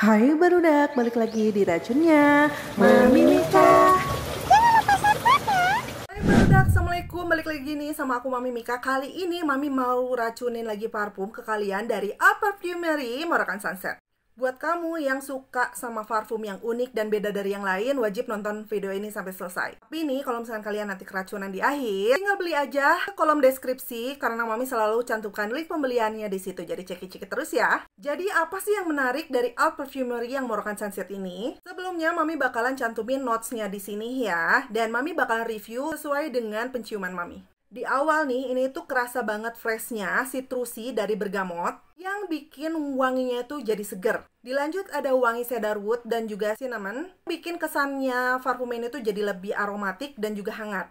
Hai Barudak, balik lagi di racunnya Mami Mika. Hai Barudak, Assalamualaikum. Balik lagi nih sama aku Mami Mika. Kali ini Mami mau racunin lagi parfum ke kalian dari A Perfumery Morakan Sunset. Buat kamu yang suka sama parfum yang unik dan beda dari yang lain, wajib nonton video ini sampai selesai. Tapi ini kalau misalnya kalian nanti keracunan di akhir, tinggal beli aja ke kolom deskripsi, karena Mami selalu cantumkan link pembeliannya di situ, jadi ceki-ceki terus ya. Jadi, apa sih yang menarik dari Out Perfumery yang Moroccan Sunset ini? Sebelumnya, Mami bakalan cantumin notesnya nya di sini ya, dan Mami bakalan review sesuai dengan penciuman Mami. Di awal nih, ini tuh kerasa banget freshnya citrusi dari bergamot yang bikin wanginya tuh jadi seger. Dilanjut ada wangi cedarwood dan juga cinnamon, bikin kesannya parfum ini tuh jadi lebih aromatik dan juga hangat.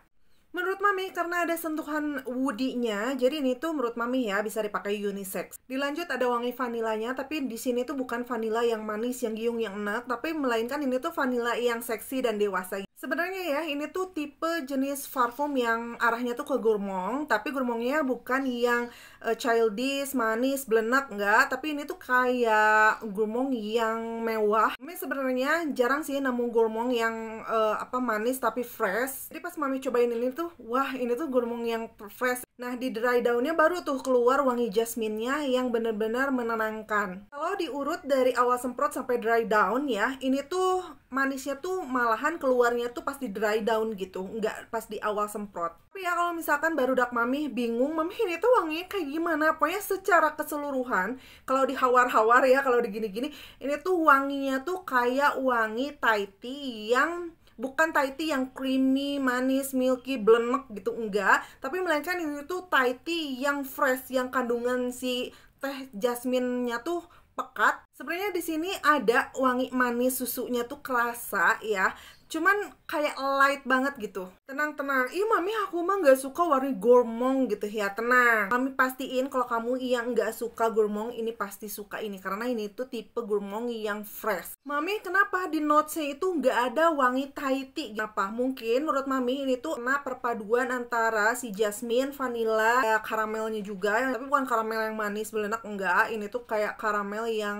Menurut Mami, karena ada sentuhan woody-nya, jadi ini tuh menurut Mami ya bisa dipakai unisex. Dilanjut ada wangi vanilanya, tapi di sini tuh bukan vanila yang manis, yang giung, yang enak, tapi melainkan ini tuh vanila yang seksi dan dewasa Sebenarnya ya, ini tuh tipe jenis parfum yang arahnya tuh ke gourmand, tapi gourmandnya bukan yang uh, childish, manis, belenak, enggak. Tapi ini tuh kayak gourmand yang mewah. Mami sebenarnya jarang sih nemu gourmand yang uh, apa manis tapi fresh. Jadi pas Mami cobain ini tuh, wah ini tuh gourmand yang fresh. Nah, di dry downnya baru tuh keluar wangi jasminnya yang bener-bener menenangkan. Kalau diurut dari awal semprot sampai dry down ya, ini tuh manisnya tuh malahan keluarnya tuh pas di dry down gitu nggak pas di awal semprot tapi ya kalau misalkan baru dak mami bingung mami ini tuh wanginya kayak gimana pokoknya secara keseluruhan kalau di hawar hawar ya kalau di gini-gini ini tuh wanginya tuh kayak wangi Thai tea yang bukan Thai tea yang creamy, manis, milky, blenek gitu enggak, tapi melainkan ini tuh Thai tea yang fresh yang kandungan si teh jasminnya tuh pekat. Sebenarnya di sini ada wangi manis susunya tuh kerasa ya, cuman kayak light banget gitu tenang tenang ih mami aku mah nggak suka warna gormong gitu ya tenang mami pastiin kalau kamu yang nggak suka gormong ini pasti suka ini karena ini tuh tipe gormong yang fresh mami kenapa di notes itu nggak ada wangi tahiti kenapa mungkin menurut mami ini tuh kena perpaduan antara si jasmine vanilla ya, karamelnya juga tapi bukan karamel yang manis belenak enggak ini tuh kayak karamel yang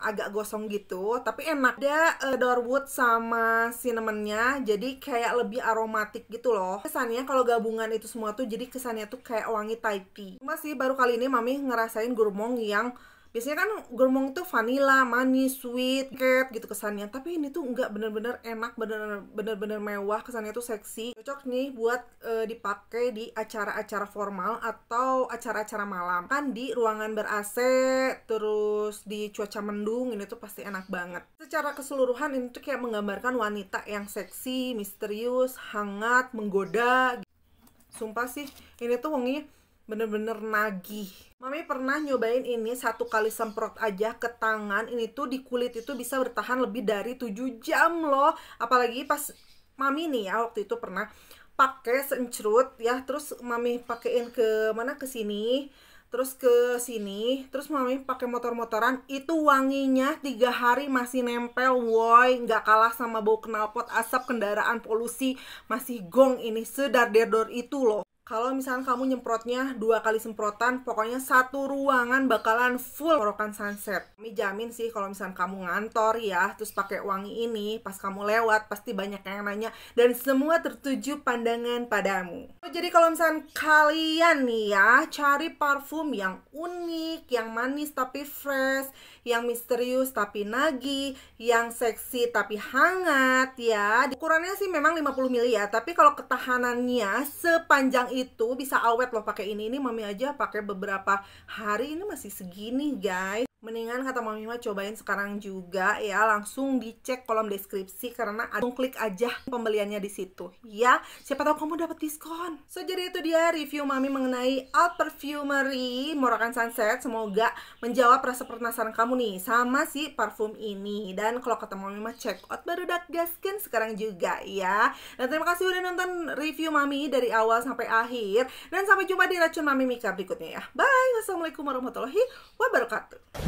agak gosong gitu tapi enak ada uh, eh, dorwood sama sin temen-temennya jadi kayak lebih aromatik gitu loh kesannya kalau gabungan itu semua tuh jadi kesannya tuh kayak wangi Thai tea masih baru kali ini mami ngerasain gurmong yang biasanya kan germong tuh vanilla, manis, sweet, cat gitu kesannya. Tapi ini tuh nggak bener-bener enak, bener-bener mewah, kesannya tuh seksi. Cocok nih buat e, dipakai di acara-acara formal atau acara-acara malam. Kan di ruangan ber AC, terus di cuaca mendung, ini tuh pasti enak banget. Secara keseluruhan ini tuh kayak menggambarkan wanita yang seksi, misterius, hangat, menggoda. Sumpah sih, ini tuh wangi bener-bener nagih. Mami pernah nyobain ini satu kali semprot aja ke tangan, ini tuh di kulit itu bisa bertahan lebih dari 7 jam loh. Apalagi pas Mami nih ya waktu itu pernah pakai sencrut ya, terus Mami pakein ke mana ke sini, terus ke sini, terus Mami pakai motor-motoran, itu wanginya tiga hari masih nempel, woi, nggak kalah sama bau knalpot asap kendaraan polusi, masih gong ini sedar dedor itu loh kalau misalnya kamu nyemprotnya dua kali semprotan, pokoknya satu ruangan bakalan full rorokan sunset. Kami jamin sih kalau misalnya kamu ngantor ya, terus pakai wangi ini, pas kamu lewat pasti banyak yang nanya dan semua tertuju pandangan padamu. Jadi kalau misalnya kalian nih ya, cari parfum yang unik, yang manis tapi fresh, yang misterius tapi nagi, yang seksi tapi hangat ya. Ukurannya sih memang 50 mili ya, tapi kalau ketahanannya sepanjang itu bisa awet loh pakai ini. Ini mami aja pakai beberapa hari ini masih segini guys. Mendingan kata Mami mah cobain sekarang juga ya, langsung dicek kolom deskripsi karena langsung klik aja pembeliannya di situ ya. Siapa tahu kamu dapat diskon. So jadi itu dia review Mami mengenai Alt Perfumery Morakan Sunset. Semoga menjawab rasa penasaran kamu nih sama si parfum ini. Dan kalau kata Mami mah check out baru gaskin sekarang juga ya. Dan terima kasih udah nonton review Mami dari awal sampai akhir. Dan sampai jumpa di racun Mami Mika berikutnya ya. Bye. Wassalamualaikum warahmatullahi wabarakatuh.